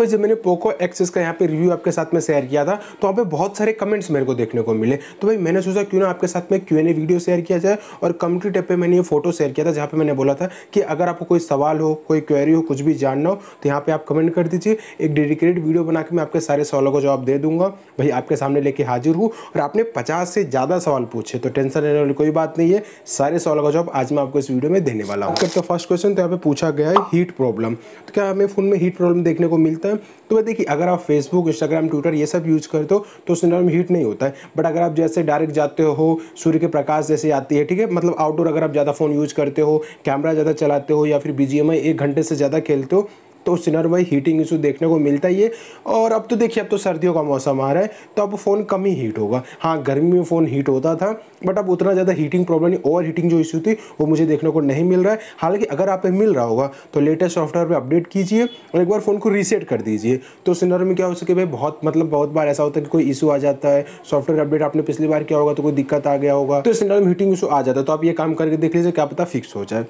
तो जब मैंने पोको एक्सेस का यहाँ पे रिव्यू आपके साथ में शेयर किया था तो वहाँ पे बहुत सारे कमेंट्स मेरे को देखने को मिले तो भाई मैंने सोचा क्यों ना आपके साथ में क्यों एन ए वीडियो शेयर किया जाए और कम्यूटी टेप पे मैंने ये फोटो शेयर किया था जहाँ पे मैंने बोला था कि अगर आपको कोई सवाल हो कोई क्वेरी हो कुछ भी जानना हो तो यहाँ पर आप कमेंट कर दीजिए एक डेडिकेटेड वीडियो बना के मैं आपके सारे सवालों का जवाब दे दूंगा भाई आपके सामने लेके हाजिर हूँ और आपने पचास से ज़्यादा सवाल पूछे तो टेंशन लेने वाली कोई बात नहीं है सारे सवालों का जवाब आज मैं आपको इस वीडियो में देने वाला हूँ तो फर्स्ट क्वेश्चन तो यहाँ पे पूछा गया है हीट प्रॉब्लम तो क्या हमें फ़ोन में हीट प्रॉब्लम देखने को मिलता है है तो भाई देखिए अगर आप फेसबुक इंस्टाग्राम ट्विटर ये सब यूज़ करते हो तो में हीट नहीं होता है बट अगर आप जैसे डायरेक्ट जाते हो सूर्य के प्रकाश जैसे आती है ठीक है मतलब आउटडोर अगर आप ज़्यादा फ़ोन यूज़ करते हो कैमरा ज़्यादा चलाते हो या फिर बी एक घंटे से ज़्यादा खेलते हो तो सिनर में हीटिंग इशू देखने को मिलता ही है और अब तो देखिए अब तो सर्दियों का मौसम आ रहा है तो अब फ़ोन कम ही हीट होगा हाँ गर्मी में फ़ोन हीट होता था बट अब उतना ज़्यादा हीटिंग प्रॉब्लम नहीं ओवर हीटिंग जो इशू थी वो मुझे देखने को नहीं मिल रहा है हालांकि अगर आप मिल रहा होगा तो लेटेस्ट सॉफ्टवेयर पर अपडेट कीजिए और एक बार फ़ोन को रीसेट कर दीजिए तो सिनर में क्या हो सके भाई बहुत मतलब बहुत बार ऐसा होता है कि कोई इशू आ जाता है सॉफ्टवेयर अपडेट आपने पिछली बार किया होगा तो कोई दिक्कत आ गया होगा तो सिनर में हीटिंग इशू आ जाता है तो आप ये काम करके देख लीजिए क्या पता फिक्स हो जाए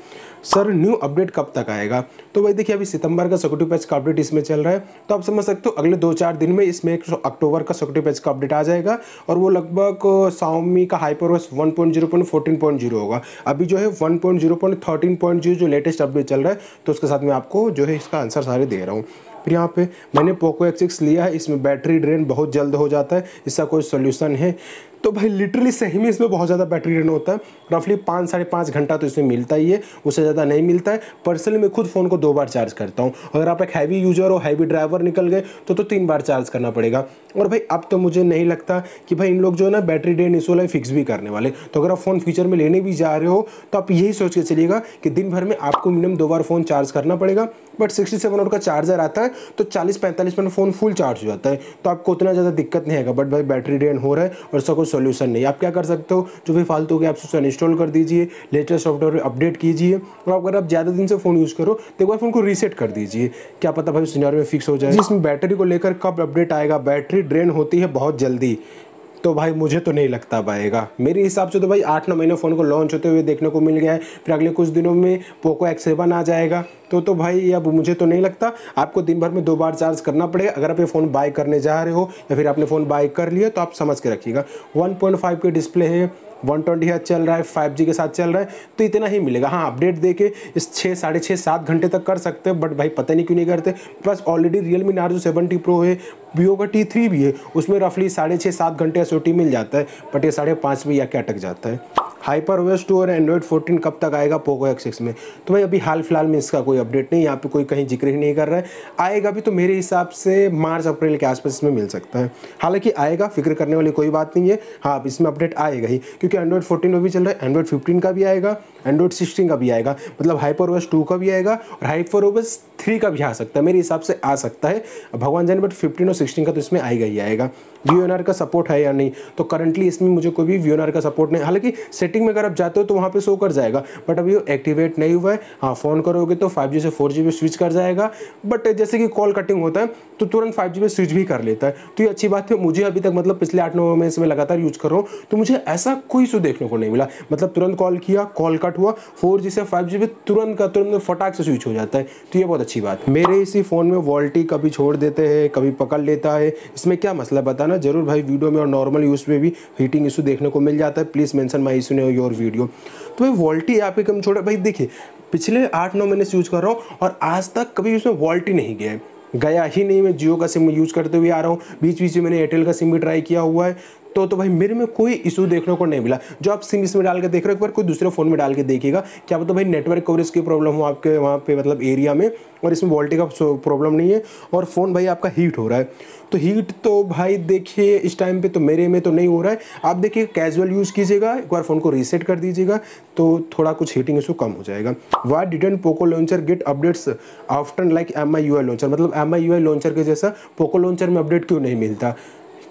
सर न्यू अपडेट कब तक आएगा तो वही देखिए अभी सितंबर का सिक्योरिटी पैच का अपडेट इसमें चल रहा है तो आप समझ सकते हो अगले दो चार दिन में इसमें एक अक्टूबर का सिक्योरिटी पैच का अपडेट आ जाएगा और वो लगभग साउमी का HyperOS one point zero point fourteen point zero होगा अभी जो है one point zero point thirteen point zero जो लेटेस्ट अपडेट चल रहा है तो उसके साथ में आपको जो है इसका आंसर सारे दे रहा हूँ फिर यहाँ पे मैंने पोको एक्स लिया है इसमें बैटरी ड्रेन बहुत जल्द हो जाता है इसका कोई सोल्यूशन है तो भाई लिटरली सही में इसमें बहुत ज़्यादा बैटरी रिटर्न होता है रफली पाँच साढ़े पाँच घंटा तो इसमें मिलता ही है उससे ज़्यादा नहीं मिलता है पर्सनली मैं खुद फ़ोन को दो बार चार्ज करता हूँ अगर आप एक हैवी यूज़र हो हैवी ड्राइवर निकल गए तो तो तीन बार चार्ज करना पड़ेगा और भाई अब तो मुझे नहीं लगता कि भाई इन लोग जो है ना बैटरी डेन इस वाला फिक्स भी करने वाले तो अगर आप फ़ोन फ्यूचर में लेने भी जा रहे हो तो आप यही सोच के चलिएगा कि दिन भर में आपको मिनिमम दो बार फ़ोन चार्ज करना पड़ेगा बट सिक्सटी सेवन का चार्जर आता है तो चालीस पैंतालीस मिनट फ़ोन फुल चार्ज हो जाता है तो आपको उतना ज़्यादा दिक्कत नहीं आएगा बट भाई बैटरी ड्रेन हो रहा है और सब कुछ सोल्यूशन नहीं आप क्या कर सकते हो जो भी फालतू के ऐप्स उसे इंस्टॉल कर दीजिए लेटेस्ट सॉफ्टवेयर अपडेट कीजिए और अगर आप ज़्यादा दिन से फ़ोन यूज़ करो तो एक बार फ़ोन को रीसेट कर दीजिए क्या पता भाई उस में फिक्स हो जाए इसमें बैटरी को लेकर कब अपडेट आएगा बैटरी ड्रेन होती है बहुत जल्दी तो भाई मुझे तो नहीं लगता पाएगा मेरे हिसाब से तो भाई आठ नौ महीने फ़ोन को लॉन्च होते हुए देखने को मिल गया है फिर अगले कुछ दिनों में पोको एक्स सेवन आ जाएगा तो तो भाई अब मुझे तो नहीं लगता आपको दिन भर में दो बार चार्ज करना पड़ेगा अगर आप ये फ़ोन बाय करने जा रहे हो या फिर आपने फ़ोन बाय कर लिया तो आप समझ के रखिएगा वन पॉइंट फाइव डिस्प्ले है वन ट्वेंटी हज चल रहा है फाइव जी के साथ चल रहा है तो इतना ही मिलेगा हाँ अपडेट दे के इस छः साढ़े छः सात घंटे तक कर सकते हैं बट भाई पता नहीं क्यों नहीं करते plus already Realme Narzo seventy pro है वीवो का टी थ्री भी है उसमें रफली साढ़े छः सात घंटे एस मिल जाता है बट ये साढ़े पाँच में या क्या अटक जाता है हाइपर ओएस टू और एंड्रॉयड फोर्टीन कब तक आएगा पोको एक्स एक्स में तो भाई अभी हाल फिलहाल में इसका कोई अपडेट नहीं यहाँ पे कोई कहीं जिक्र ही नहीं कर रहा है आएगा भी तो मेरे हिसाब से मार्च अप्रैल के आसपास इसमें मिल सकता है हालांकि आएगा फिक्र करने वाली कोई बात नहीं है हाँ अब इसमें अपडेट आएगा ही क्योंकि एंड्रॉयड फोर्टीन में भी चल रहा है एंड्रॉयड फिफ्टीन का भी आएगा एंड्रॉयड सिक्सटीन का भी आएगा मतलब हाइपर ओएस टू का भी आएगा और हाइपर ओएस थ्री का भी आ सकता है मेरे हिसाब से आ सकता है भगवान जाने बट फिफ्टीन और सिक्सटीन का तो इसमें आएगा ही आएगा वी का सपोर्ट है या नहीं तो करंटली इसमें मुझे कोई भी वी का सपोर्ट नहीं हालांकि सेट सेटिंग में अगर आप जाते हो तो वहाँ पे शो कर जाएगा बट अभी वो एक्टिवेट नहीं हुआ है हाँ फ़ोन करोगे तो 5G से 4G पे स्विच कर जाएगा बट जैसे कि कॉल कटिंग होता है तो तुरंत 5G पे स्विच भी कर लेता है तो ये अच्छी बात है मुझे अभी तक मतलब पिछले आठ नौ महीने से मैं लगातार यूज़ कर रहा हूँ तो मुझे ऐसा कोई इशू देखने को नहीं मिला मतलब तुरंत कॉल किया कॉल कट हुआ फोर से फाइव पे तुरंत का तुरंत फटाक से स्विच हो जाता है तो ये बहुत अच्छी बात मेरे इसी फ़ोन में वॉल्टी कभी छोड़ देते हैं कभी पकड़ लेता है इसमें क्या मसला बताना जरूर भाई वीडियो में और नॉर्मल यूज़ में भी हीटिंग इशू देखने को मिल जाता है please mention my issue your video तो भाई वॉल्टी यहाँ पे कम छोड़ा भाई देखिए पिछले आठ नौ महीने से यूज़ कर रहा हूँ और आज तक कभी उसमें वॉल्टी नहीं गया है गया ही नहीं मैं जियो का सिम यूज़ करते हुए आ रहा हूँ बीच बीच में मैंने एयरटेल का सिम भी ट्राई किया हुआ है तो तो भाई मेरे में कोई इशू देखने को नहीं मिला जो आप सिम इसमें डाल के देख रहे हो एक बार कोई दूसरे फ़ोन में डाल के देखिएगा क्या पता भाई नेटवर्क कवरेज की प्रॉब्लम हो आपके वहाँ पे मतलब एरिया में और इसमें वोल्टी का प्रॉब्लम नहीं है और फ़ोन भाई आपका हीट हो रहा है तो हीट तो भाई देखिए इस टाइम पे तो मेरे में तो नहीं हो रहा है आप देखिए कैजुअल यूज़ कीजिएगा एक बार फ़ोन को रीसेट कर दीजिएगा तो थोड़ा कुछ हीटिंग इशू कम हो जाएगा why didn't Poco launcher get updates after like M I U I launcher मतलब M I U I launcher के जैसा पोको लॉन्चर में अपडेट क्यों नहीं मिलता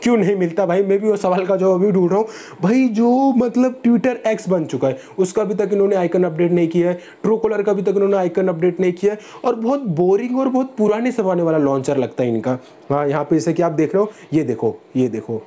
क्यों नहीं मिलता भाई मैं भी वो सवाल का जवाब अभी ढूंढ रहा हूँ भाई जो मतलब ट्विटर एक्स बन चुका है उसका अभी तक इन्होंने आइकन अपडेट नहीं किया है ट्रू कलर का अभी तक इन्होंने आइकन अपडेट नहीं किया है और बहुत बोरिंग और बहुत पुराने समाने वाला लॉन्चर लगता है इनका हाँ यहाँ पे जैसे कि आप देख रहे हो ये देखो ये देखो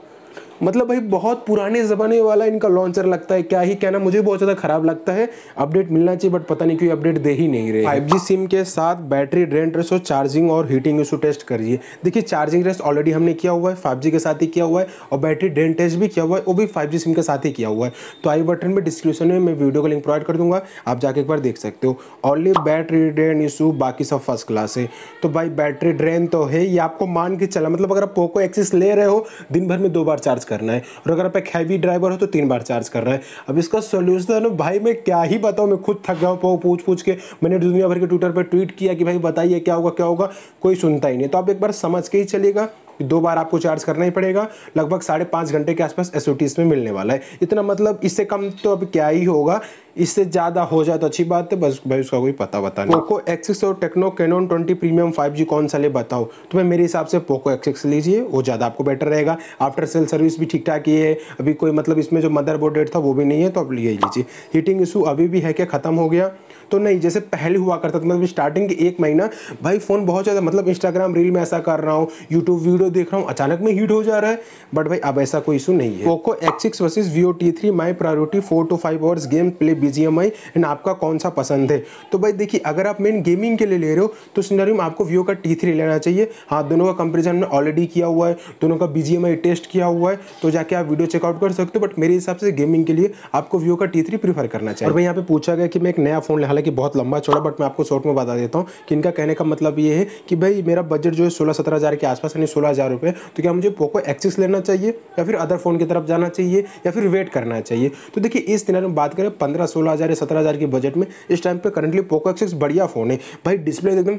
मतलब भाई बहुत पुराने ज़माने वाला इनका लॉन्चर लगता है क्या ही कहना मुझे बहुत ज़्यादा ख़राब लगता है अपडेट मिलना चाहिए बट पता नहीं क्यों अपडेट दे ही नहीं रहे फाइव हाँ। सिम के साथ बैटरी ड्रेन रेसो चार्जिंग और हीटिंग इशू टेस्ट करिए देखिए चार्जिंग रेस ऑलरेडी हमने किया हुआ है फाइव के साथ ही किया हुआ है और बैटरी ड्रेन टेस्ट भी किया हुआ है वो भी फाइव सिम के साथ ही किया हुआ है तो आई बटन में डिस्क्रिप्शन में मैं वीडियो का लिंक प्रोवाइड कर दूंगा आप जाके एक बार देख सकते हो ऑनली बैटरी ड्रेन इशू बाकी सब फर्स्ट क्लास है तो भाई बैटरी ड्रेन तो है ये आपको मान के चला मतलब अगर आप पोको एक्सिस ले रहे हो दिन भर में दो बार चार्ज करना है और अगर आप एक हैवी ड्राइवर हो तो तीन बार चार्ज करना है अब इसका सोल्यूशन भाई मैं क्या ही बताऊँ मैं खुद थक गया हूँ पूछ पूछ के मैंने दुनिया भर के ट्विटर पर ट्वीट किया कि भाई बताइए क्या होगा क्या होगा कोई सुनता ही नहीं तो आप एक बार समझ के ही चलेगा दो बार आपको चार्ज करना ही पड़ेगा लगभग साढ़े पाँच घंटे के आसपास एस में मिलने वाला है इतना मतलब इससे कम तो अब क्या ही होगा इससे ज़्यादा हो जाए तो अच्छी बात है बस भाई उसका कोई पता बता नहीं पोको एक्सिक्स और Tecno Camon twenty premium five G कौन सा ले बताओ तो मैं मेरे हिसाब से पोको एक्सिक्स लीजिए वो ज़्यादा आपको बेटर रहेगा आफ्टर सेल सर्विस भी ठीक ठाक ही है अभी कोई मतलब इसमें जो मदर बोर्ड रेट था वो भी नहीं है तो आप ले लीजिए हीटिंग इशू अभी भी है क्या ख़त्म हो गया तो नहीं जैसे पहले हुआ करता था मतलब स्टार्टिंग के एक महीना भाई फ़ोन बहुत ज़्यादा मतलब इंस्टाग्राम रील में ऐसा कर रहा हूँ यूट्यूब वीडियो वीडियो देख रहा हूँ अचानक में हीट हो जा रहा है बट भाई अब ऐसा कोई इशू नहीं है Poco X six versus Vivo T three my priority four two five hours game play B G M I and आपका कौन सा पसंद है तो भाई देखिए अगर आप मेन गेमिंग के लिए ले रहे हो तो सिनेरियो में आपको वीओ का टी थ्री लेना चाहिए हाँ दोनों का कंपेरिजन में ऑलरेडी किया हुआ है दोनों का B G M I test किया हुआ है तो जाके आप वीडियो चेकआउट कर सकते हो बट मेरे हिसाब से गेमिंग के लिए आपको वीओ का टी थ्री प्रीफर करना चाहिए और भाई यहाँ पे पूछा गया कि मैं एक नया फोन हालांकि बहुत लंबा चौड़ा बट मैं आपको शॉर्ट में बता देता हूँ कि इनका कहने का मतलब ये है कि भाई मेरा बजट जो है सोलह सत्रह हज़ार के आसपास यानी सोलह हज़ार रुपये तो क्या मुझे पोको एक्सिस लेना चाहिए या फिर अदर फ़ोन की तरफ जाना चाहिए या फिर वेट करना चाहिए तो देखिए इस दिन में बात करें पंद्रह सोलह हज़ार या सत्रह हज़ार के बजट में इस टाइम पर करंटली पोको एक्सिस बढ़िया फ़ोन है भाई डिस्प्ले एकदम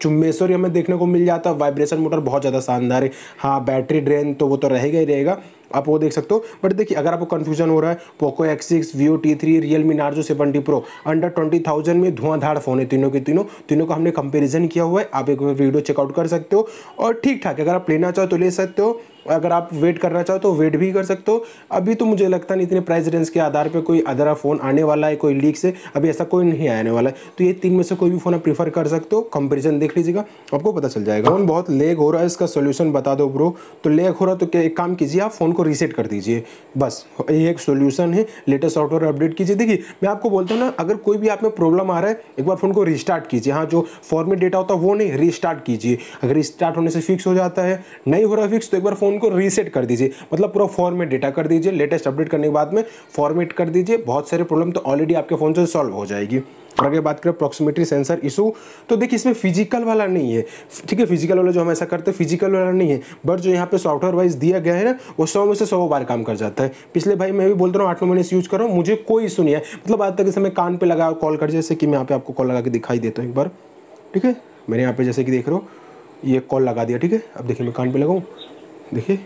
चुम्बेश्वरी हमें देखने को मिल जाता है वाइब्रेशन मोटर बहुत ज़्यादा शानदार है हाँ बैटरी ड्रेन तो वो तो रहेगा ही रहेगा आप वो देख सकते हो बट देखिए अगर आपको कन्फ्यूजन हो रहा है Poco X six Vivo T three Realme Narzo T pro under twenty thousand में धुआंधार फ़ोन है तीनों के तीनों तीनों का हमने कंपेरिजन किया हुआ है आप एक वीडियो चेकआउट कर सकते हो और ठीक ठाक अगर आप लेना चाहो तो ले सकते हो अगर आप वेट करना चाहो तो वेट भी कर सकते हो अभी तो मुझे लगता नहीं इतने प्राइस रेंज के आधार पर कोई अदरा फ़ोन आने वाला है कोई लीक से अभी ऐसा कोई नहीं आने वाला है तो ये तीन में से कोई भी फ़ोन आप प्रीफर कर सकते हो कंपेरिजन देख लीजिएगा आपको पता चल जाएगा फ़ोन बहुत लेग हो रहा है इसका सोल्यूशन बता दो ब्रो तो लेग हो रहा तो क्या एक काम कीजिए आप फ़ोन को रीसेट कर दीजिए बस ये एक सोल्यूशन है लेटेस्ट सॉफ्टवेयर अपडेट कीजिए देखिए मैं आपको बोलता हूँ ना अगर कोई भी आप में प्रॉब्लम आ रहा है एक बार फ़ोन को रिस्टार्ट कीजिए हाँ जो फॉर्मेट डेटा होता है वो नहीं रिस्टार्ट कीजिए अगर रिस्टार्ट होने से फिक्स हो जाता है नहीं हो रहा फिक्स तो एक बार फ़ोन उनको रीसेट कर दीजिए मतलब पूरा फॉर्मेट डेटा कर दीजिए लेटेस्ट अपडेट करने के बाद में फॉर्मेट कर दीजिए बहुत सारे प्रॉब्लम तो ऑलरेडी आपके फ़ोन से सॉल्व हो जाएगी और अगर बात करें प्रॉक्सिमिटी सेंसर इशू तो देखिए इसमें फिजिकल वाला नहीं है ठीक है फिजिकल वाला जो हम ऐसा करते हैं फिजिकल वाला नहीं है बट जो यहाँ पे सॉफ्टवेयर वाइज दिया गया है ना वो सौ में से सौ बार काम कर जाता है पिछले भाई मैं भी बोलता रहा हूँ आठ नौ महीने से यूज़ कर रहा हूँ मुझे कोई इशू नहीं है मतलब आज तक इस समय कान पर लगा कॉल कर जैसे कि मैं यहाँ पे आपको कॉल लगा के दिखाई देता हूँ एक बार ठीक है मैंने यहाँ पे जैसे कि देख रहा हूँ ये कॉल लगा दिया ठीक है अब देखिए मैं कान पर लगाऊँ देखिए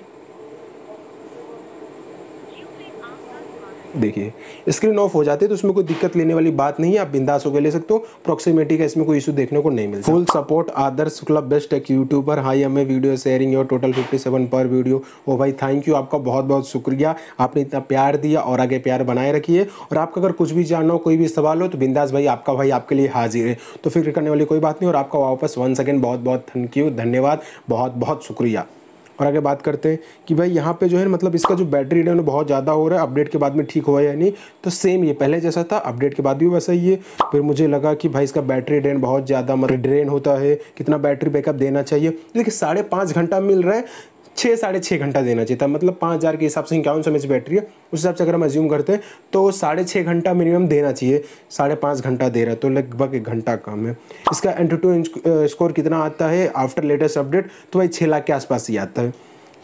देखिए स्क्रीन ऑफ हो जाती है तो उसमें कोई दिक्कत लेने वाली बात नहीं है आप बिंदास होकर ले सकते हो प्रोक्सीमेटी का इसमें कोई इशू देखने को नहीं मिलता full support Adarsh Shukla best एक यूट्यूबर हाई हमें वीडियो शेयरिंग योर टोटल 57 पर वीडियो ओ भाई थैंक यू आपका बहुत बहुत शुक्रिया आपने इतना प्यार दिया और आगे प्यार बनाए रखिए और आपका अगर कुछ भी जानना हो कोई भी सवाल हो तो बिंदास भाई आपका भाई आपके लिए हाजिर है तो फिक्र करने वाली कोई बात नहीं और आपका वापस वन सेकेंड बहुत बहुत थैंक यू धन्यवाद बहुत बहुत शुक्रिया और आगे बात करते हैं कि भाई यहाँ पे जो है मतलब इसका जो बैटरी रेट है बहुत ज़्यादा हो रहा है अपडेट के बाद में ठीक हुआ या नहीं तो सेम ये पहले जैसा था अपडेट के बाद भी वैसा ही है फिर मुझे लगा कि भाई इसका बैटरी ड्रेन बहुत ज़्यादा मतलब ड्रेन होता है कितना बैटरी बैकअप देना चाहिए देखिए साढ़े घंटा मिल रहा है छः साढ़े छः घंटा देना चाहिए था मतलब पाँच हज़ार के हिसाब से इक्यावन सौ एम बैटरी है उस हिसाब से अगर हम एज्यूम करते हैं तो साढ़े छः घंटा मिनिमम देना चाहिए साढ़े पाँच घंटा दे रहा है तो लगभग एक घंटा कम है इसका एंटी टू स्कोर कितना आता है आफ्टर लेटेस्ट अपडेट तो भाई छः लाख के आसपास ही आता है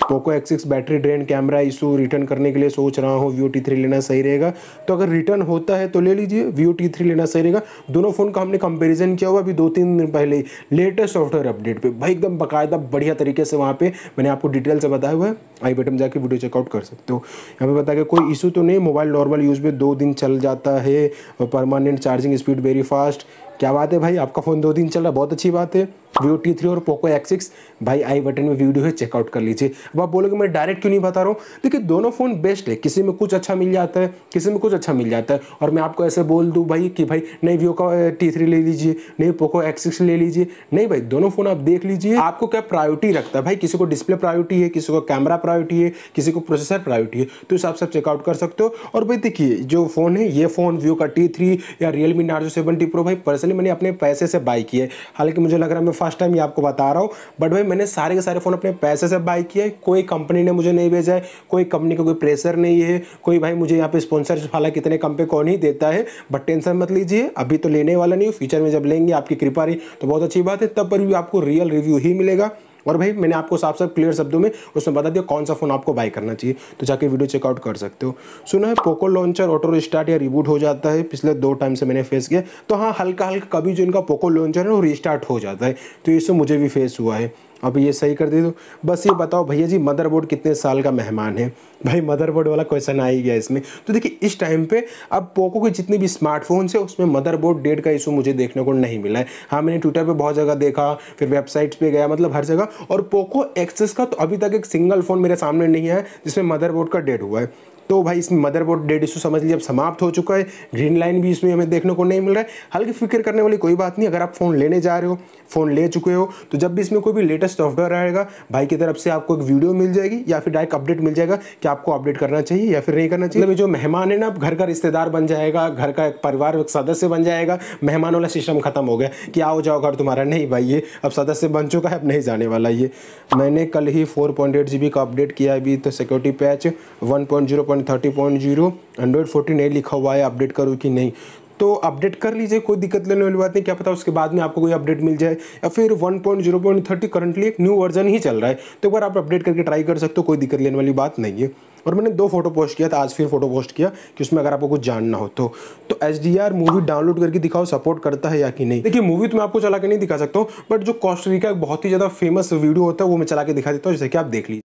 Poco X six battery drain camera issue return करने के लिए सोच रहा हूँ वी टी थ्री लेना सही रहेगा तो अगर रिटर्न होता है तो ले लीजिए वी टी थ्री लेना सही रहेगा दोनों फ़ोन का हमने कंपेरिजन किया हुआ अभी दो तीन दिन पहले ही लेटेस्ट सॉफ्टवेयर अपडेट पे भाई एकदम बाकायदा बढ़िया तरीके से वहाँ पे मैंने आपको डिटेल से बताया हुआ है आई बटन जाके वीडियो चेकआउट कर सकते हो यहाँ पर बताया कोई इशू तो नहीं मोबाइल नॉर्मल यूज़ में दो दिन चल जाता है permanent charging speed very fast क्या बात है भाई आपका फ़ोन दो दिन चल रहा है बहुत अच्छी बात है वीवो टी थ्री और पोको एक्स सिक्स भाई आई बटन में वीडियो है चेकआउट कर लीजिए अब आप बोलोगे मैं डायरेक्ट क्यों नहीं बता रहा हूँ देखिए दोनों फ़ोन बेस्ट है किसी में कुछ अच्छा मिल जाता है किसी में कुछ अच्छा मिल जाता है और मैं आपको ऐसे बोल दूँ भाई कि भाई नहीं वीवो का टी थ्री ले लीजिए नहीं पोको एक्स सिक्स ले लीजिए नहीं भाई दोनों फ़ोन आप देख लीजिए आपको क्या प्रायोरिटी रखता है भाई किसी को डिस्प्ले प्रायोरिटी है किसी को कैमरा प्रायोरिटी है किसी को प्रोसेसर प्रायोरिटी है तो इस आप सब चेकआउट कर सकते हो और भाई देखिए जो फ़ोन है ये फ़ोन वीवो का टी थ्री या रियलमी नार्जो सेवेंटी प्रो भाई स्पेशली मैंने अपने पैसे से बाई किए हालांकि मुझे लग रहा है मैं फर्स्ट टाइम ये आपको बता रहा हूँ बट भाई मैंने सारे के सारे फ़ोन अपने पैसे से बाई किए कोई कंपनी ने मुझे नहीं भेजा है कोई कंपनी का कोई प्रेशर नहीं है कोई भाई मुझे यहाँ पे स्पॉन्सरशिप हालांकि इतने कम पे कौन ही देता है बट टेंशन मत लीजिए अभी तो लेने वाला नहीं फ्यूचर में जब लेंगे आपकी कृपा रही तो बहुत अच्छी बात है तब पर भी आपको रियल रिव्यू ही मिलेगा और भाई मैंने आपको साफ साफ क्लियर शब्दों में उसमें बता दिया कौन सा फ़ोन आपको बाय करना चाहिए तो जाके वीडियो चेकआउट कर सकते हो सुना है पोको लॉन्चर ऑटो रिस्टार्ट या रिबूट हो जाता है पिछले दो टाइम से मैंने फेस किया तो हाँ हल्का हल्का कभी जो इनका पोको लॉन्चर है वो रिस्टार्ट हो जाता है तो इससे मुझे भी फेस हुआ है अब ये सही कर दे दो बस ये बताओ भैया जी मदरबोर्ड कितने साल का मेहमान है भाई मदरबोर्ड वाला क्वेश्चन आ ही गया इसमें तो देखिए इस टाइम पे अब पोको के जितने भी स्मार्टफोन्स है उसमें मदरबोर्ड डेट का इशू मुझे देखने को नहीं मिला है हाँ मैंने ट्विटर पे बहुत जगह देखा फिर वेबसाइट्स पे गया मतलब हर जगह और पोको एक्सेस का तो अभी तक एक सिंगल फ़ोन मेरे सामने नहीं है जिसमें मदरबोर्ड का डेट हुआ है तो भाई इसमें मदरबोर्ड डेड इशू समझ लीजिए अब समाप्त हो चुका है ग्रीन लाइन भी इसमें हमें देखने को नहीं मिल रहा है हल्की फिक्र करने वाली कोई बात नहीं अगर आप फ़ोन लेने जा रहे हो फ़ोन ले चुके हो तो जब भी इसमें कोई भी लेटेस्ट सॉफ्टवेयर आएगा भाई की तरफ से आपको एक वीडियो मिल जाएगी या फिर डायरेक्ट अपडेट मिल जाएगा कि आपको अपडेट करना चाहिए या फिर नहीं करना चाहिए मतलब जो मेहमान है ना अब घर का रिश्तेदार बन जाएगा घर का एक परिवार एक सदस्य बन जाएगा मेहमान वाला सिस्टम खत्म हो गया कि आओ जाओ घर तुम्हारा नहीं भाई ये अब सदस्य बन चुका है अब नहीं जाने वाला ये मैंने कल ही four point eight G B का अपडेट किया अभी तो security patch one point zero point thirty point zero Android fourteen A लिखा हुआ है अपडेट करो कि नहीं तो अपडेट कर लीजिए कोई दिक्कत लेने वाली बात नहीं क्या पता उसके बाद में आपको कोई अपडेट मिल जाए या फिर 1.0.30 करंटली एक न्यू वर्जन ही चल रहा है तो एक बार आप अपडेट करके ट्राई कर सकते हो कोई दिक्कत लेने वाली बात नहीं है और मैंने दो फोटो पोस्ट किया था आज फिर फोटो पोस्ट किया कि उसमें अगर आपको कुछ जानना हो तो तो एच मूवी डाउनलोड करके दिखाओ सपोर्ट करता है या कि नहीं देखिए मूवी तो मैं आपको चला के नहीं दिखा सकता हूँ बट जो कॉस्टरी का एक बहुत ही ज़्यादा फेमस वीडियो होता है वो मैं चला के दिखा देता हूँ जैसे कि आप देख लीजिए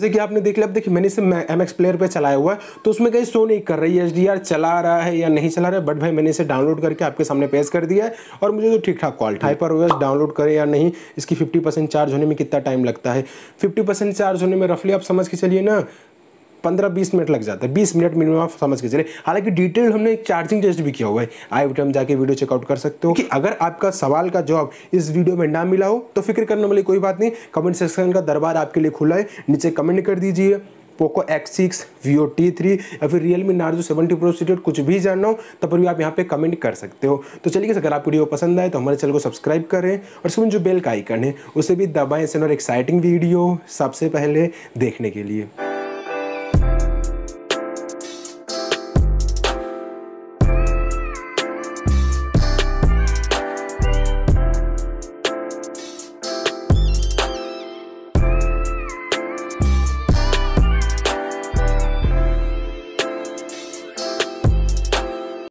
जैसे कि आपने देख लिया अब देखिए मैंने इसे एम एक्स प्लेयर पर चलाया हुआ है तो उसमें कहीं शो नहीं कर रही है एच डी आर चला रहा है या नहीं चला रहा है बट भाई मैंने इसे डाउनलोड करके आपके सामने पेश कर दिया है और मुझे तो ठीक ठाक क्वालिटी हाइपर ओएस डाउनलोड करें या नहीं इसकी फिफ्टी चार्ज होने में कितना टाइम लगता है फिफ्टी चार्ज होने में रफली आप समझ के चलिए ना पंद्रह बीस मिनट लग जाता है बीस मिनट मिनिमम आप समझ के चले हालांकि डिटेल हमने एक चार्जिंग टेस्ट भी किया हुआ है आई बटन जाके वीडियो चेकआउट कर सकते हो कि अगर आपका सवाल का जवाब इस वीडियो में ना मिला हो तो फिक्र करने वाली कोई बात नहीं कमेंट सेक्शन का दरबार आपके लिए खुला है नीचे कमेंट कर दीजिए Poco X six Vivo T three या फिर Realme Narzo seventy pro सीट कुछ भी जानना हो तब पर भी आप यहाँ पे कमेंट कर सकते हो तो चलिए अगर आपको वीडियो पसंद आए तो हमारे चैनल को सब्सक्राइब करें और उसमें जो बेल का आइकन है उसे भी दबाएं ऐसे और एक्साइटिंग वीडियो सबसे पहले देखने के लिए